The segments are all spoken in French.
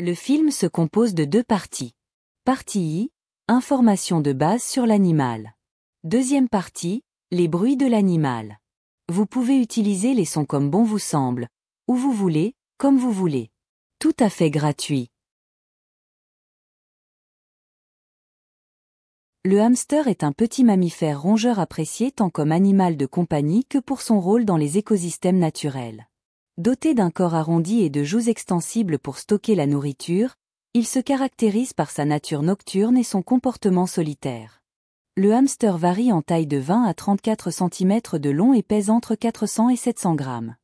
Le film se compose de deux parties. Partie I, information de base sur l'animal. Deuxième partie, les bruits de l'animal. Vous pouvez utiliser les sons comme bon vous semble, où vous voulez, comme vous voulez. Tout à fait gratuit. Le hamster est un petit mammifère rongeur apprécié tant comme animal de compagnie que pour son rôle dans les écosystèmes naturels. Doté d'un corps arrondi et de joues extensibles pour stocker la nourriture, il se caractérise par sa nature nocturne et son comportement solitaire. Le hamster varie en taille de 20 à 34 cm de long et pèse entre 400 et 700 grammes.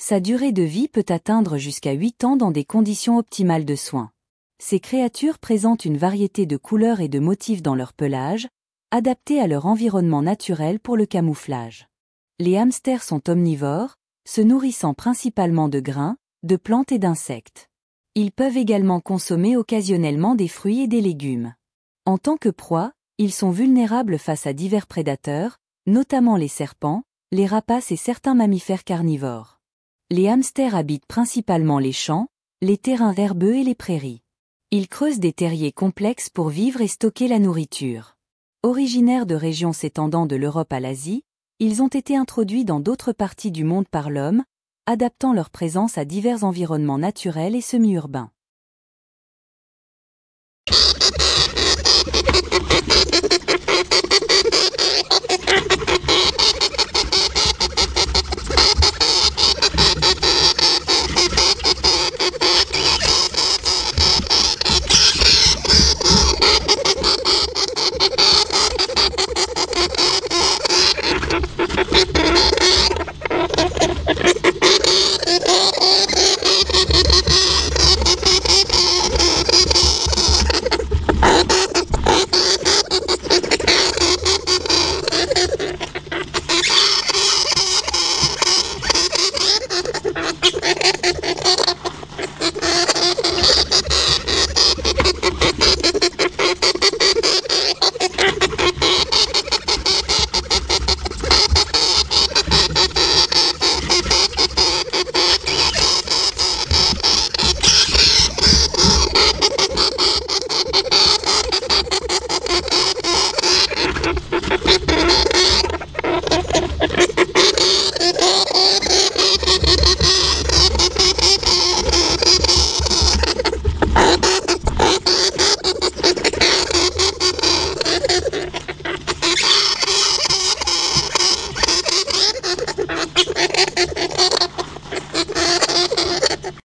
Sa durée de vie peut atteindre jusqu'à 8 ans dans des conditions optimales de soins. Ces créatures présentent une variété de couleurs et de motifs dans leur pelage, adaptés à leur environnement naturel pour le camouflage. Les hamsters sont omnivores, se nourrissant principalement de grains, de plantes et d'insectes. Ils peuvent également consommer occasionnellement des fruits et des légumes. En tant que proie, ils sont vulnérables face à divers prédateurs, notamment les serpents, les rapaces et certains mammifères carnivores. Les hamsters habitent principalement les champs, les terrains herbeux et les prairies. Ils creusent des terriers complexes pour vivre et stocker la nourriture. Originaires de régions s'étendant de l'Europe à l'Asie, ils ont été introduits dans d'autres parties du monde par l'homme, adaptant leur présence à divers environnements naturels et semi-urbains.